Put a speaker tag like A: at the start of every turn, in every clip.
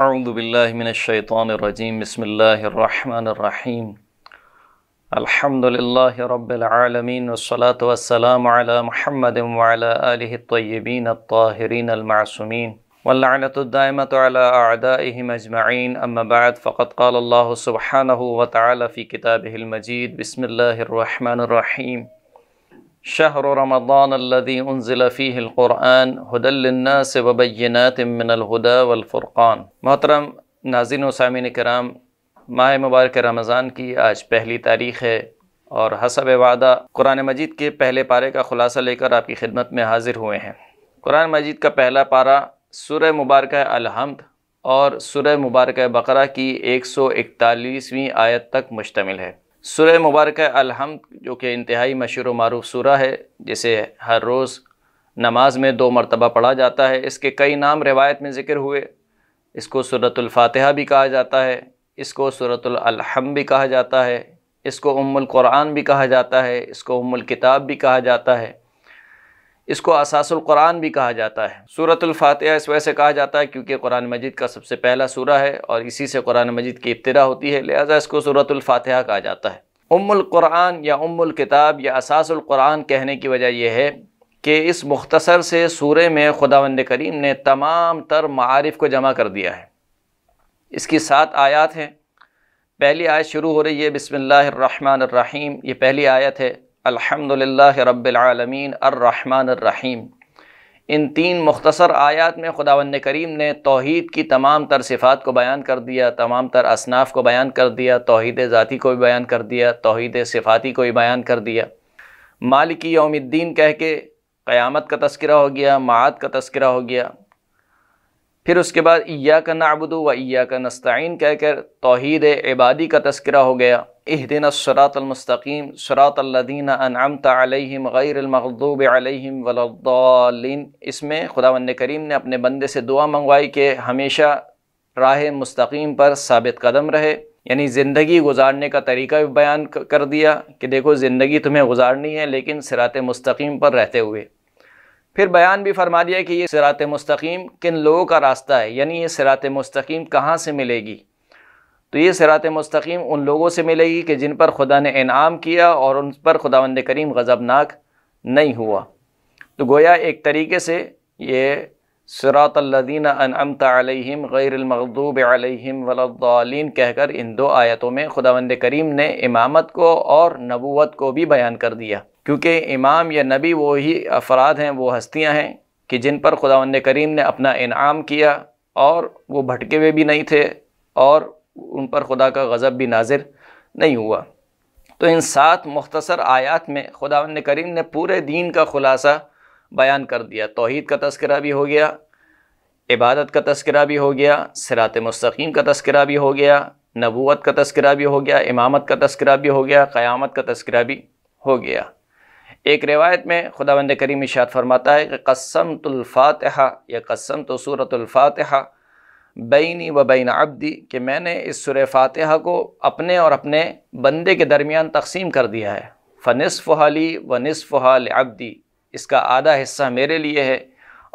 A: أعوذ بالله من الشيطان الرجيم بسم الله الرحمن الرحيم الحمد لله رب العالمين والصلاة والسلام على محمد وعلى آله الطيبين الطاهرين المعصومين واللعنة الدائمة على أعدائهم أجمعين أما بعد فقد قال الله سبحانه وتعالى في كتابه المجيد بسم الله الرحمن الرحيم رمضان الذي انزل فيه القرآن هدى للناس وبينات من الهدى والفرقان محترم ناظرین و سامعین کرام ماہ مبارک رمضان کی آج پہلی تاریخ ہے اور حسب وعدہ قرآن مجید کے پہلے پارے کا خلاصہ لے کر آپ کی خدمت میں حاضر ہوئے ہیں قرآن مجید کا پہلا پارہ سورہ مبارکہ الحمد اور سورہ مبارکہ بقرہ کی ایک سو اکتالیسویں آیت تک مشتمل ہے سورہ مبارکہ الحمد جو کہ انتہائی مشہور و معروف سورہ ہے جسے ہر روز نماز میں دو مرتبہ پڑھا جاتا ہے اس کے کئی نام روایت میں ذکر ہوئے اس کو صورت الفاتحہ بھی کہا جاتا ہے اس کو صورت الحم بھی کہا جاتا ہے اس کو ام القرآن بھی کہا جاتا ہے اس کو ام الکتاب بھی کہا جاتا ہے اس کو اساس القرآن بھی کہا جاتا ہے صورت الفاتحہ اس وجہ سے کہا جاتا ہے کیونکہ قرآن مجید کا سب سے پہلا سورہ ہے اور اسی سے قرآن مجید کی ابتدا ہوتی ہے لہذا اس کو صورت الفاتحہ کہا جاتا ہے ام القرآن یا ام الکتاب یا اساس القرآن کہنے کی وجہ یہ ہے کہ اس مختصر سے سورے میں خداوند کریم نے تمام تر معارف کو جمع کر دیا ہے اس کی سات آیات ہیں پہلی آیت شروع ہو رہی ہے بسم اللہ الرحمن الرحیم یہ پہلی آیت ہے الحمد للہ رب العالمین الرحمن الرحیم ان تین مختصر آیات میں خدا کریم نے توحید کی تمام تر صفات کو بیان کر دیا تمام تر اصناف کو بیان کر دیا توحید ذاتی کو بھی بیان کر دیا توحید صفاتی کو بھی بیان کر دیا مالکی یوم الدین کہہ کے قیامت کا تذکرہ ہو گیا معاد کا تذکرہ ہو گیا پھر اس کے بعد ایا کا نابدو و ایا کا نستعین کہہ کر توحید عبادی کا تذکرہ ہو گیا اہ دن سرأۃۃ المستقیم سراۃۃ الدین انعمت علیہم غیر المغضوب علیہم ولادین اس میں خدا کریم نے اپنے بندے سے دعا منگوائی کہ ہمیشہ راہ مستقیم پر ثابت قدم رہے یعنی زندگی گزارنے کا طریقہ بھی بیان کر دیا کہ دیکھو زندگی تمہیں گزارنی ہے لیکن سرات مستقیم پر رہتے ہوئے پھر بیان بھی فرما دیا کہ یہ سرات مستقیم کن لوگوں کا راستہ ہے یعنی یہ سرات مستقیم کہاں سے ملے گی تو یہ سرات مستقیم ان لوگوں سے ملے گی کہ جن پر خدا نے انعام کیا اور ان پر خدا وند کریم غضبناک نہیں ہوا تو گویا ایک طریقے سے یہ صراط الذین انعمت علیہم غیر المغضوب علیہم ولا کہہ کر ان دو آیتوں میں خدا وند کریم نے امامت کو اور نبوت کو بھی بیان کر دیا کیونکہ امام یا نبی وہی افراد ہیں وہ ہستیاں ہیں کہ جن پر خدا وند کریم نے اپنا انعام کیا اور وہ بھٹکے ہوئے بھی نہیں تھے اور ان پر خدا کا غضب بھی نازر نہیں ہوا تو ان سات مختصر آیات میں خدا کریم نے پورے دین کا خلاصہ بیان کر دیا توحید کا تذکرہ بھی ہو گیا عبادت کا تذکرہ بھی ہو گیا سرات مستقیم کا تذکرہ بھی ہو گیا نبوت کا تذکرہ بھی ہو گیا امامت کا تذکرہ بھی ہو گیا قیامت کا تذکرہ بھی ہو گیا ایک روایت میں خدا بند کریم اشاد فرماتا ہے کہ قسم تو یا قسم تو صورت الفاتحہ بینی و بین عبدی کہ میں نے اس سورہ فاتحہ کو اپنے اور اپنے بندے کے درمیان تقسیم کر دیا ہے فنصف حالی و نصف حال عبدی اس کا آدھا حصہ میرے لیے ہے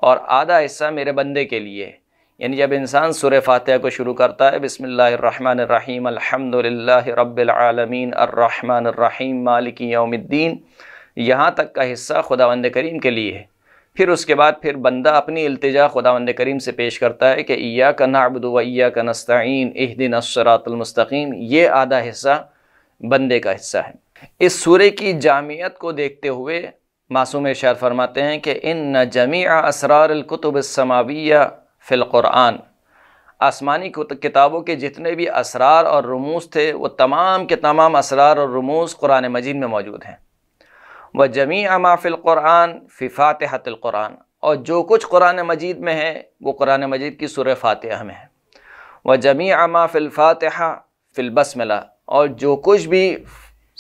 A: اور آدھا حصہ میرے بندے کے لیے یعنی جب انسان سورہ فاتحہ کو شروع کرتا ہے بسم اللہ الرحمن الرحیم الحمد للہ رب العالمین الرحمن الرحیم مالک یوم الدین یہاں تک کا حصہ خدا کریم کے لیے ہے پھر اس کے بعد پھر بندہ اپنی التجا خداون کریم سے پیش کرتا ہے کہ ایا کا و ایا کا نستعین عہدینسرات المستقیم یہ آدھا حصہ بندے کا حصہ ہے اس سورے کی جامعت کو دیکھتے ہوئے معصوم اشعار فرماتے ہیں کہ ان جمیع اسرار القتب فی القرآن آسمانی کتابوں کے جتنے بھی اسرار اور رموز تھے وہ تمام کے تمام اسرار اور رموز قرآن مجید میں موجود ہیں وہ جمی اما قرآن ففاتحت القرآن اور جو کچھ قرآن مجید میں ہے وہ قرآن مجید کی سورہ فاتحہ میں ہے وہ جمی اما بسم فلبسملہ اور جو کچھ بھی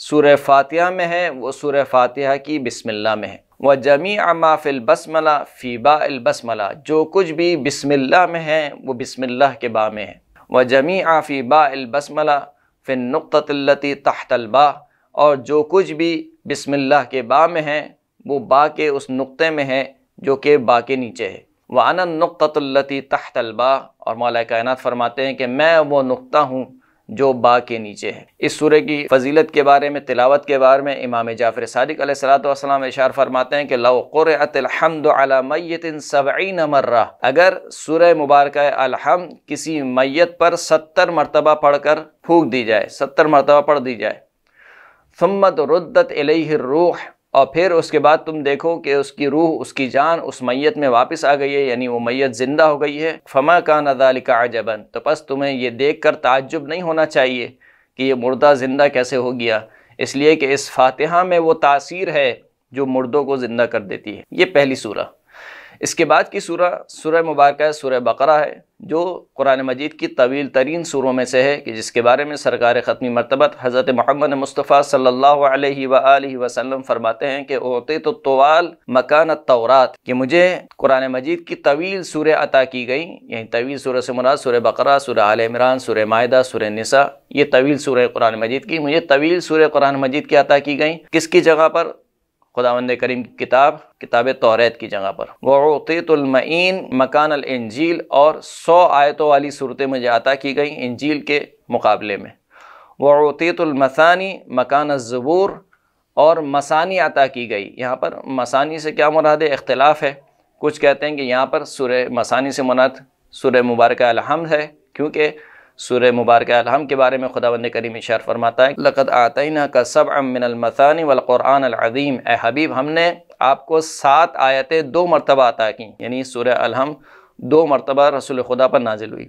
A: سورہ فاتحہ میں ہے وہ سورہ فاتحہ کی بسم اللہ میں ہے وہ جمی اما فلبسملہ فی با البسملہ جو کچھ بھی بسم اللہ میں ہے وہ بسم اللہ کے با میں ہے وہ جمی آ البسم البسملہ فن نقطۃ التی تحت البا اور جو کچھ بھی بسم اللہ کے با میں ہیں وہ با کے اس نقطے میں ہیں جو کہ با کے نیچے ہے وَعَنَ النُقْتَةُ الَّتِي تَحْتَ الْبَا اور مولا کائنات فرماتے ہیں کہ میں وہ نقطہ ہوں جو با کے نیچے ہے اس سورے کی فضیلت کے بارے میں تلاوت کے بارے میں امام جعفر صادق علیہ السلام اشار فرماتے ہیں کہ مَيِّتٍ سَبْعِينَ مَرَّةٍ اگر سورہ مبارکہ الحمد کسی میت پر ستر مرتبہ پڑھ کر پھونک دی جائے ستر مرتبہ پڑھ دی جائے سمت ردت علیہ روح اور پھر اس کے بعد تم دیکھو کہ اس کی روح اس کی جان اس میت میں واپس آ گئی ہے یعنی وہ میت زندہ ہو گئی ہے فما کا ندال کا تو بس تمہیں یہ دیکھ کر تعجب نہیں ہونا چاہیے کہ یہ مردہ زندہ کیسے ہو گیا اس لیے کہ اس فاتحہ میں وہ تاثیر ہے جو مردوں کو زندہ کر دیتی ہے یہ پہلی سورہ اس کے بعد کی سورہ سورہ مبارکہ ہے سورہ بقرہ ہے جو قرآن مجید کی طویل ترین سوروں میں سے ہے کہ جس کے بارے میں سرکار ختمی مرتبت حضرت محمد مصطفیٰ صلی اللہ علیہ وآلہ وسلم فرماتے ہیں کہ اوتے تو طوال مکان التورات کہ مجھے قرآن مجید کی طویل سورے عطا کی گئیں یعنی طویل سورہ سے مراد سورہ بقرہ سورہ آل عمران سورہ مائدہ سورہ نساء یہ طویل سورہ قرآن مجید کی مجھے طویل سورہ قرآن مجید کی عطا کی گئیں کس کی جگہ پر خدا کریم کی کتاب کتاب توریت کی جگہ پر وعطیت المعین مکان الانجیل اور سو آیتوں والی صورتیں مجھے عطا کی گئیں انجیل کے مقابلے میں وعطیت المثانی مکان الزبور اور مسانی عطا کی گئی یہاں پر مسانی سے کیا مراد اختلاف ہے کچھ کہتے ہیں کہ یہاں پر سورہ مسانی سے مراد سورہ مبارکہ الحمد ہے کیونکہ سورہ مبارکہ الحم کے بارے میں خدا بند کریم اشار فرماتا ہے لقد آتینہ کا سب امن المسانی والقرآن العظیم اے حبیب ہم نے آپ کو سات آیتیں دو مرتبہ عطا کیں یعنی سورہ الحم دو مرتبہ رسول خدا پر نازل ہوئی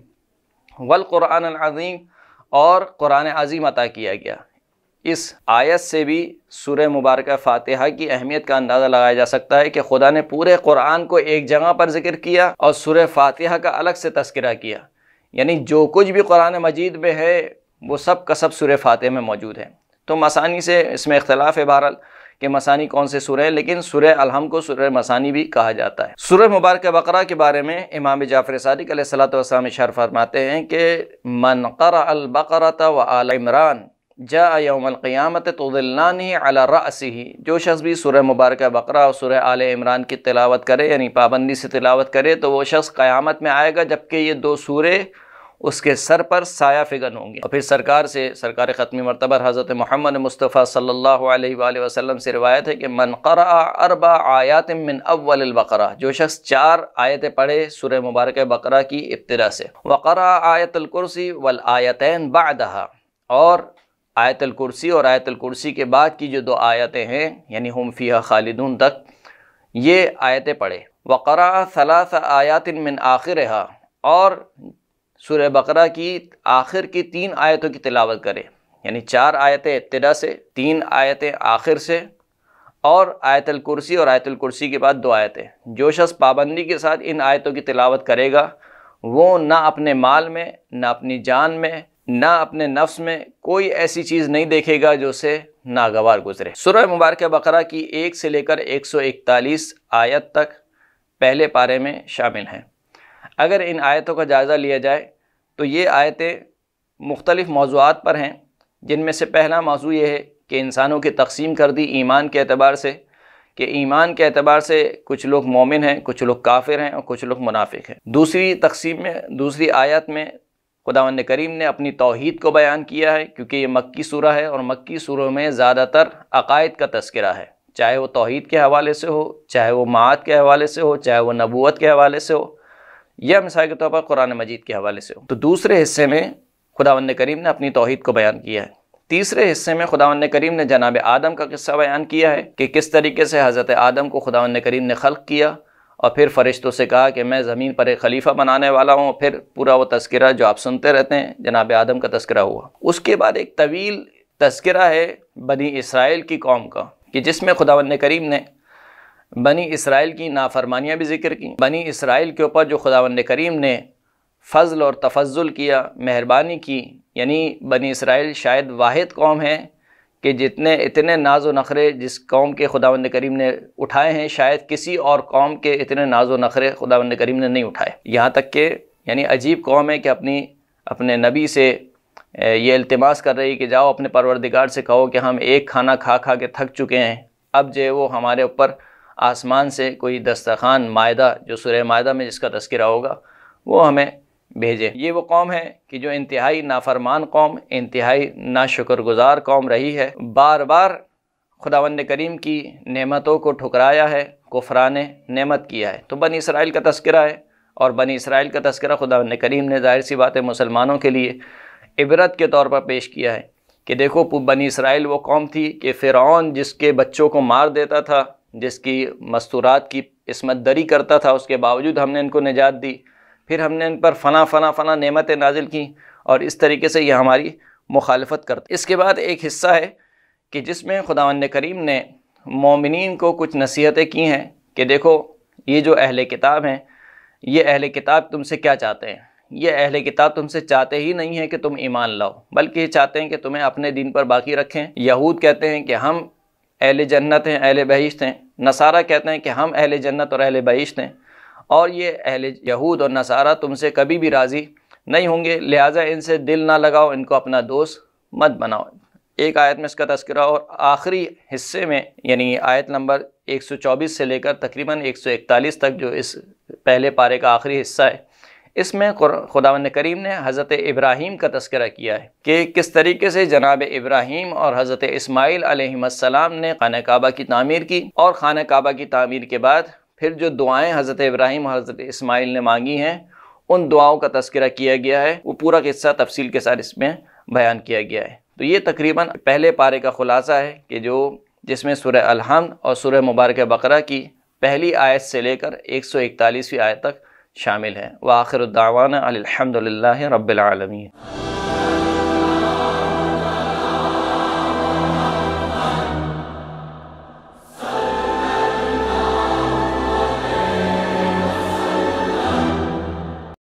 A: والقرآن العظیم اور قرآن عظیم عطا کیا گیا اس آیت سے بھی سورہ مبارکہ فاتحہ کی اہمیت کا اندازہ لگایا جا سکتا ہے کہ خدا نے پورے قرآن کو ایک جگہ پر ذکر کیا اور سورہ فاتحہ کا الگ سے تذکرہ کیا یعنی جو کچھ بھی قرآن مجید میں ہے وہ سب کا سب سورہ فاتح میں موجود ہے تو مسانی سے اس میں اختلاف ہے بہرحال کہ مسانی کون سے سورہ ہے لیکن سورہ الحم کو سورہ مسانی بھی کہا جاتا ہے سورہ مبارک بقرہ کے بارے میں امام جعفر صادق علیہ السلام اشار فرماتے ہیں کہ من قرع البقرۃ و عمران جا یوم القیامت طلان علی رأسی جو شخص بھی سورہ مبارکہ بقرہ اور سورہ آل عمران کی تلاوت کرے یعنی پابندی سے تلاوت کرے تو وہ شخص قیامت میں آئے گا جبکہ یہ دو سورے اس کے سر پر سایہ فگن ہوں گے اور پھر سرکار سے سرکار ختمی مرتبہ حضرت محمد مصطفیٰ صلی اللہ علیہ وآلہ وسلم سے روایت ہے کہ من اربع آیات من اول البقرہ جو شخص چار آیتیں پڑھے سورہ مبارک بقرہ کی ابتدا سے وقرآ آیت القرصی والآیتین با اور آیت الکرسی اور آیت الکرسی کے بعد کی جو دو آیتیں ہیں یعنی ہم فیہ خالدون تک یہ آیتیں پڑھے وقرا ثلاث آیات من آخر رہا اور سورہ بقرہ کی آخر کی تین آیتوں کی تلاوت کرے یعنی چار آیتیں ابتدا سے تین آیتیں آخر سے اور آیت الکرسی اور آیت الکرسی کے بعد دو آیتیں جو شخص پابندی کے ساتھ ان آیتوں کی تلاوت کرے گا وہ نہ اپنے مال میں نہ اپنی جان میں نہ اپنے نفس میں کوئی ایسی چیز نہیں دیکھے گا جو اسے ناگوار گزرے سورہ مبارکہ بقرہ کی ایک سے لے کر ایک سو اکتالیس آیت تک پہلے پارے میں شامل ہیں اگر ان آیتوں کا جائزہ لیا جائے تو یہ آیتیں مختلف موضوعات پر ہیں جن میں سے پہلا موضوع یہ ہے کہ انسانوں کی تقسیم کر دی ایمان کے اعتبار سے کہ ایمان کے اعتبار سے کچھ لوگ مومن ہیں کچھ لوگ کافر ہیں اور کچھ لوگ منافق ہیں دوسری تقسیم میں دوسری آیت میں خداوند کریم نے اپنی توحید کو بیان کیا ہے کیونکہ یہ مکی سورہ ہے اور مکی سورہ میں زیادہ تر عقائد کا تذکرہ ہے چاہے وہ توحید کے حوالے سے ہو چاہے وہ معات کے حوالے سے ہو چاہے وہ نبوت کے حوالے سے ہو یا مثال کے طور پر قرآن مجید کے حوالے سے ہو تو دوسرے حصے میں خداوند کریم نے اپنی توحید کو بیان کیا ہے تیسرے حصے میں خداوند کریم نے جناب آدم کا قصہ بیان کیا ہے کہ کس طریقے سے حضرت آدم کو خداوند کریم نے خلق کیا اور پھر فرشتوں سے کہا کہ میں زمین پر ایک خلیفہ بنانے والا ہوں پھر پورا وہ تذکرہ جو آپ سنتے رہتے ہیں جناب آدم کا تذکرہ ہوا اس کے بعد ایک طویل تذکرہ ہے بنی اسرائیل کی قوم کا کہ جس میں خداون کریم نے بنی اسرائیل کی نافرمانیاں بھی ذکر کی بنی اسرائیل کے اوپر جو خداون کریم نے فضل اور تفضل کیا مہربانی کی یعنی بنی اسرائیل شاید واحد قوم ہے کہ جتنے اتنے ناز و نخرے جس قوم کے خداوند کریم نے اٹھائے ہیں شاید کسی اور قوم کے اتنے ناز و نخرے خداوند کریم نے نہیں اٹھائے یہاں تک کہ یعنی عجیب قوم ہے کہ اپنی اپنے نبی سے یہ التماس کر رہی کہ جاؤ اپنے پروردگار سے کہو کہ ہم ایک کھانا کھا کھا کے تھک چکے ہیں اب جو ہے وہ ہمارے اوپر آسمان سے کوئی دسترخوان مائدہ جو سورہ مائدہ میں جس کا تذکرہ ہوگا وہ ہمیں بھیجے یہ وہ قوم ہے کہ جو انتہائی نافرمان قوم انتہائی ناشکر گزار قوم رہی ہے بار بار خداوند کریم کی نعمتوں کو ٹھکرایا ہے کفران نعمت کیا ہے تو بنی اسرائیل کا تذکرہ ہے اور بنی اسرائیل کا تذکرہ خداوند کریم نے ظاہر سی ہے مسلمانوں کے لیے عبرت کے طور پر پیش کیا ہے کہ دیکھو بنی اسرائیل وہ قوم تھی کہ فرعون جس کے بچوں کو مار دیتا تھا جس کی مستورات کی عصمت دری کرتا تھا اس کے باوجود ہم نے ان کو نجات دی پھر ہم نے ان پر فنا فنا فنا نعمتیں نازل کیں اور اس طریقے سے یہ ہماری مخالفت کرتے اس کے بعد ایک حصہ ہے کہ جس میں خداون کریم نے مومنین کو کچھ نصیحتیں کی ہیں کہ دیکھو یہ جو اہل کتاب ہیں یہ اہل کتاب تم سے کیا چاہتے ہیں یہ اہل کتاب تم سے چاہتے ہی نہیں ہیں کہ تم ایمان لاؤ بلکہ یہ چاہتے ہیں کہ تمہیں اپنے دین پر باقی رکھیں یہود کہتے ہیں کہ ہم اہل جنت ہیں اہل بہشت ہیں نصارہ کہتے ہیں کہ ہم اہل جنت اور اہل بہشت ہیں اور یہ اہل یہود اور نصارہ تم سے کبھی بھی راضی نہیں ہوں گے لہٰذا ان سے دل نہ لگاؤ ان کو اپنا دوست مت بناؤ ایک آیت میں اس کا تذکرہ اور آخری حصے میں یعنی آیت نمبر ایک سو چوبیس سے لے کر تقریباً ایک سو اکتالیس تک جو اس پہلے پارے کا آخری حصہ ہے اس میں خدا کریم نے حضرت ابراہیم کا تذکرہ کیا ہے کہ کس طریقے سے جناب ابراہیم اور حضرت اسماعیل علیہ السلام نے خانہ کعبہ کی تعمیر کی اور خانہ کعبہ کی تعمیر کے بعد پھر جو دعائیں حضرت ابراہیم حضرت اسماعیل نے مانگی ہیں ان دعاؤں کا تذکرہ کیا گیا ہے وہ پورا قصہ تفصیل کے ساتھ اس میں بیان کیا گیا ہے تو یہ تقریباً پہلے پارے کا خلاصہ ہے کہ جو جس میں سورہ الحمد اور سورہ مبارک بقرہ کی پہلی آیت سے لے کر ایک سو اکتالیسویں آیت تک شامل ہے وہ آخر الداوان الحمد للہ رب العالمین